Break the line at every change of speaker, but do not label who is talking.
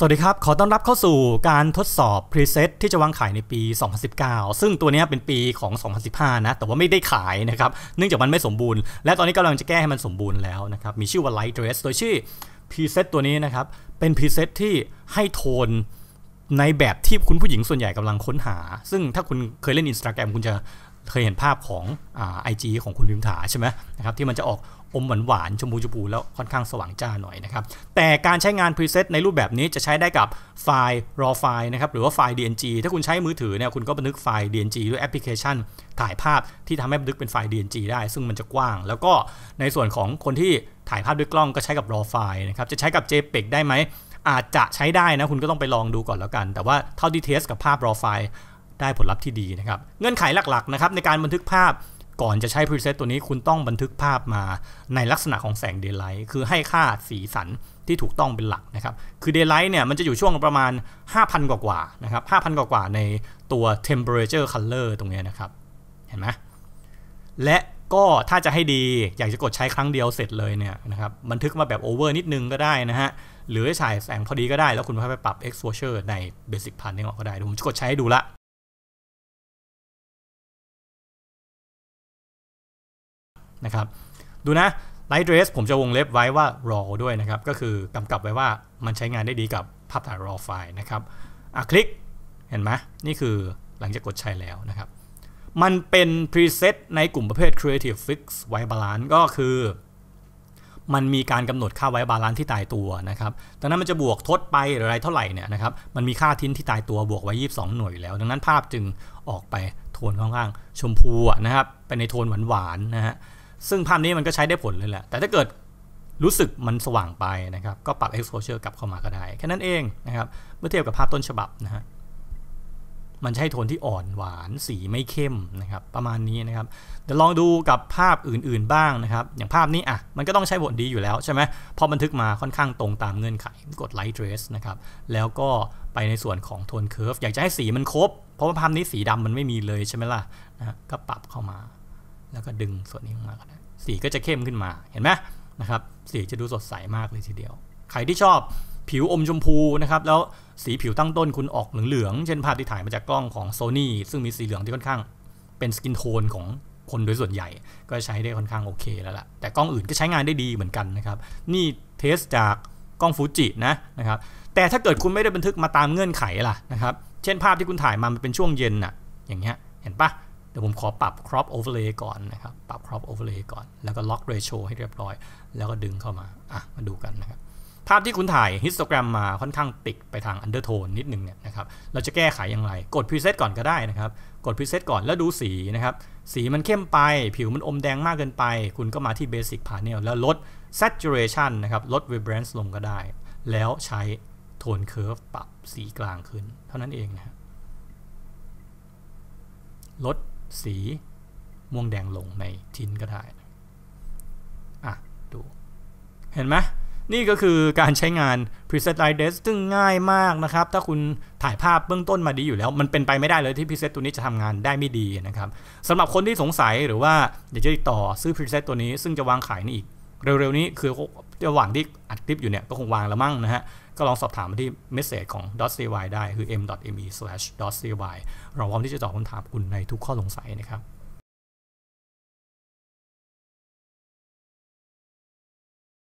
สวัสดีครับ ขอต้อนรับเข้าสู่การทดสอบรีเซ็ตที่จะวางขายในปี 2019 ซึ่งตัวนี้เป็นปีของ 2015 นะ แต่ว่าไม่ได้ขายนะครับ เนื่องจากมันไม่สมบูรณ์ และตอนนี้กำลังจะแก้ให้มันสมบูรณ์แล้วนะครับ มีชื่อว่า light dress โดยชื่อพรีเซตตัวนี้นะครับ เป็นรีเซ็ตที่ให้โทนในแบบที่คุณผู้หญิงส่วนใหญ่กำลังค้นหา ซึ่งถ้าคุณเคยเล่น Instagram คุณจะเคยเห็นภาพของไอจีของคุณพิมถาใช่ไหมนะครับที่มันจะออกอมหวานหวานชมพูชมพูแล้วค่อนข้างสว่างจ้าหน่อยนะครับ แต่การใช้งานพรีเซตในรูปแบบนี้จะใช้ได้กับไฟล์ raw ไฟล์นะครับหรือว่าไฟล์ DNG ถ้าคุณใช้มือถือเนี่ยคุณก็บันทึกไฟล์ DNG ด้วยแอปพลิเคชันถ่ายภาพที่ทำให้บันทึกเป็นไฟล์ DNG ได้ซึ่งมันจะกว้าง แล้วก็ในส่วนของคนที่ถ่ายภาพด้วยกล้องก็ใช้กับ raw ไฟล์นะครับจะใช้กับ JPEG ได้ไหมอาจจะใช้ได้นะคุณก็ต้องไปลองดูก่อนแล้วกัน แต่ว่าเท่าที่เทสกับภาพ raw ไฟล์ได้ผลลัพธ์ที่ดีนะครับ เงื่อนไขหลักๆนะครับในการบันทึกภาพก่อนจะใช้พรีเซตตัวนี้คุณต้องบันทึกภาพมาในลักษณะของแสงเดย์ไลท์คือให้ค่าสีสันที่ถูกต้องเป็นหลักนะครับ คือเดย์ไลท์เนี่ยมันจะอยู่ช่วงประมาณ 5,000 กว่าๆนะครับ5,000 กว่าๆในตัว temperature color ตรงนี้นะครับ เห็นไหม และก็ถ้าจะให้ดีอยากจะกดใช้ครั้งเดียวเสร็จเลยเนี่ยนะครับบันทึกมาแบบโอเวอร์นิดนึงก็ได้นะฮะหรือฉายแสงพอดีก็ได้แล้วคุณค่อยไปปรับ exposure ใน basic p a n e l กก็ได้ผมจะกดใช้ให้ดูละนะครับดูนะ light dress ผมจะวงเล็บไว้ว่า raw ด้วยนะครับ ก็คือกำกับไว้ว่ามันใช้งานได้ดีกับภาพถ่าย raw ไฟล์นะครับ อ่ะ คลิกเห็นไหมนี่คือหลังจากกดใช้แล้วนะครับ มันเป็น preset ในกลุ่มประเภท creative fix ไว้บาลานซ์ก็คือ มันมีการกำหนดค่าไว้บาลานซ์ที่ตายตัวนะครับดังนั้นมันจะบวกทดไปหรืออะไรเท่าไหร่เนี่ยนะครับมันมีค่าทิ้นที่ตายตัวบวกไว้ 22 หน่วยแล้ว ดังนั้นภาพจึงออกไปโทนข้างๆชมพูนะครับไปในโทนหวานๆนะฮะซึ่งภาพนี้มันก็ใช้ได้ผลเลยแหละ แต่ถ้าเกิดรู้สึกมันสว่างไปนะครับ ก็ปรับ exposure กลับเข้ามาก็ได้ แค่นั้นเองนะครับ เมื่อเทียบกับภาพต้นฉบับนะฮะ มันใช้โทนที่อ่อนหวานสีไม่เข้มนะครับประมาณนี้นะครับ เดี๋ยวลองดูกับภาพอื่นๆบ้างนะครับ อย่างภาพนี้อ่ะ มันก็ต้องใช้บทดีอยู่แล้วใช่ไหม พอบันทึกมาค่อนข้างตรงตามเงื่อนไข กด light d r e s s นะครับ แล้วก็ไปในส่วนของโทน curve อยากจะให้สีมันครบ เพราะว่าภาพนี้สีดำมันไม่มีเลยใช่ไหมล่ะนะก็ปรับเข้ามาแล้วก็ดึงส่วนนี้ออกมาก็ได้สีก็จะเข้มขึ้นมา เห็นไหมนะครับ สีจะดูสดใสมากเลยทีเดียว ใครที่ชอบผิวอมชมพูนะครับ แล้วสีผิวตั้งต้นคุณออกเหลืองๆ เช่นภาพที่ถ่ายมาจากกล้องของ Sony ซึ่งมีสีเหลืองที่ค่อนข้างเป็นสกินโทนของคนโดยส่วนใหญ่ ก็ใช้ได้ค่อนข้างโอเคแล้วล่ะ แต่กล้องอื่นก็ใช้งานได้ดีเหมือนกันนะครับ นี่เทสจากกล้องฟูจินะนะครับ แต่ถ้าเกิดคุณไม่ได้บันทึกมาตามเงื่อนไขล่ะนะครับ เช่นภาพที่คุณถ่ายมามันเป็นช่วงเย็นน่ะ อย่างเงี้ย เห็นปะเดี๋ยวผมขอปรับ crop overlay ก่อนนะครับ ปรับ crop overlay ก่อน แล้วก็ lock ratio ให้เรียบร้อย แล้วก็ดึงเข้ามา อ่ะ มาดูกันนะครับ ภาพที่คุณถ่าย histogram มาค่อนข้างติดไปทาง undertone นิดนึงเนี่ยนะครับ เราจะแก้ไขอย่างไรกด preset ก่อนก็ได้นะครับ กด preset ก่อนแล้วดูสีนะครับ สีมันเข้มไป ผิวมันอมแดงมากเกินไป คุณก็มาที่ basic panel แล้วลด saturation นะครับ ลด vibrance ลงก็ได้ แล้วใช้โทนเค u ร์ฟปรับสีกลางขึ้น เท่านั้นเองนะครับลดสี ม่วงแดงลงในชิ้นก็ได้ อ่ะ ดู เห็นไหมนี่ก็คือการใช้งาน preset l i g h t d e s ซึ่งง่ายมากนะครับ ถ้าคุณถ่ายภาพเบื้องต้นมาดีอยู่แล้ว มันเป็นไปไม่ได้เลยที่ preset ตัวนี้จะทำงานได้ไม่ดีนะครับสำหรับคนที่สงสัยหรือว่า อยากจะติดต่อซื้อ preset ตัวนี้ ซึ่งจะวางขายนี่อีกเร็ว ๆนี้คือระหว่างที่อัดคลิปอยู่เนี่ยก็คงวางแล้วมั่งนะฮะก็ลองสอบถามมาที่เมสเซจของ .cy ได้คือ m.me/.cy เราพร้อมที่จะตอบคำถามคุณในทุกข้อสงสัยนะครับ